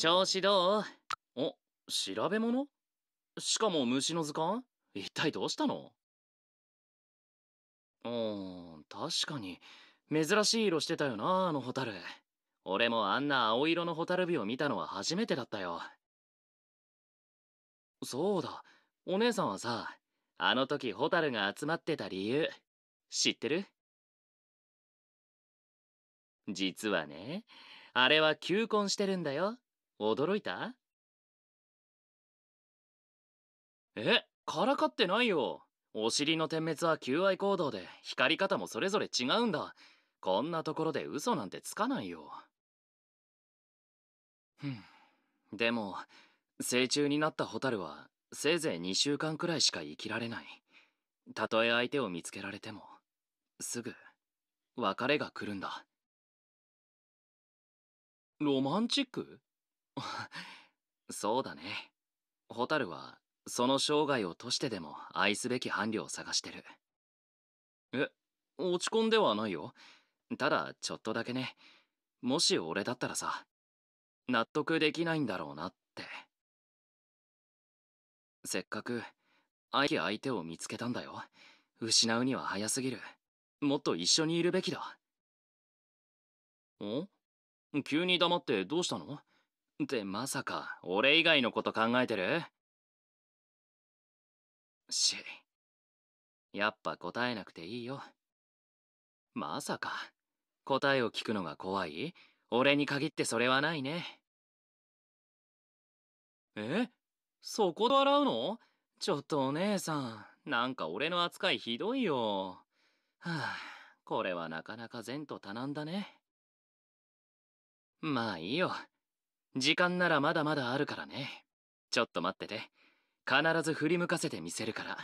調子どうお、調べ物しかも虫の図鑑一体どうしたのうん、確かに。珍しい色してたよな、あのホタル。俺もあんな青色のホタルを見たのは初めてだったよ。そうだ、お姉さんはさ、あの時ホタルが集まってた理由、知ってる実はね、あれは求婚してるんだよ。驚いたえ、からかってないよ。お尻の点滅は求愛行動で、光り方もそれぞれ違うんだ。こんなところで嘘なんてつかないよ。ふん。でも、成虫になったホタルは、せいぜい2週間くらいしか生きられない。たとえ相手を見つけられても、すぐ、別れが来るんだ。ロマンチック そうだね蛍はその生涯を賭してでも愛すべき伴侶を探してるえ落ち込んではないよただちょっとだけねもし俺だったらさ納得できないんだろうなってせっかく愛き相手を見つけたんだよ失うには早すぎるもっと一緒にいるべきだん急に黙ってどうしたのってまさか俺以外のこと考えてるしやっぱ答えなくていいよまさか答えを聞くのが怖い俺に限ってそれはないねえそこで笑うのちょっとお姉さんなんか俺の扱いひどいよはあこれはなかなか善と多難だねまあいいよ時間ならまだまだあるからねちょっと待ってて必ず振り向かせてみせるから